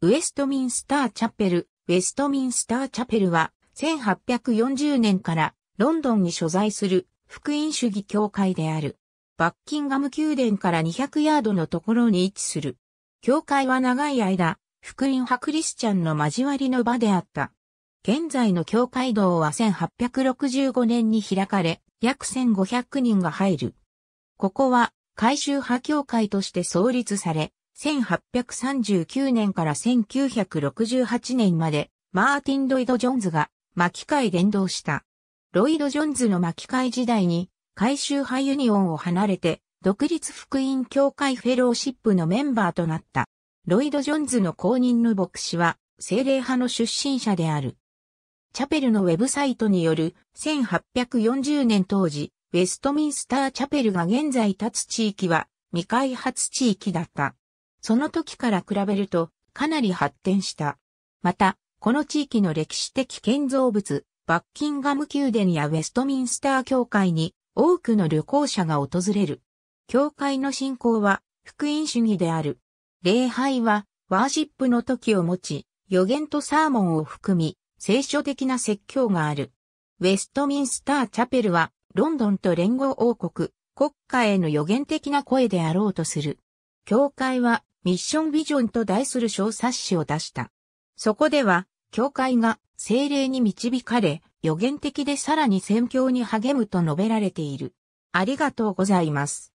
ウェストミンスターチャペル。ウェストミンスターチャペルは、1840年からロンドンに所在する福音主義教会である。バッキンガム宮殿から200ヤードのところに位置する。教会は長い間、福音派クリスチャンの交わりの場であった。現在の教会堂は1865年に開かれ、約1500人が入る。ここは、改修派教会として創立され、1839年から1968年まで、マーティン・ロイド・ジョンズが巻き替え連動した。ロイド・ジョンズの巻き替え時代に、改修派ユニオンを離れて、独立福音協会フェローシップのメンバーとなった。ロイド・ジョンズの公認の牧師は、精霊派の出身者である。チャペルのウェブサイトによる1840年当時、ウェストミンスターチャペルが現在立つ地域は未開発地域だった。その時から比べるとかなり発展した。また、この地域の歴史的建造物、バッキンガム宮殿やウェストミンスター教会に多くの旅行者が訪れる。教会の信仰は福音主義である。礼拝はワーシップの時を持ち、予言とサーモンを含み、聖書的な説教がある。ウェストミンスターチャペルは、ロンドンと連合王国、国家への予言的な声であろうとする。教会はミッションビジョンと題する小冊子を出した。そこでは、教会が精霊に導かれ、予言的でさらに宣教に励むと述べられている。ありがとうございます。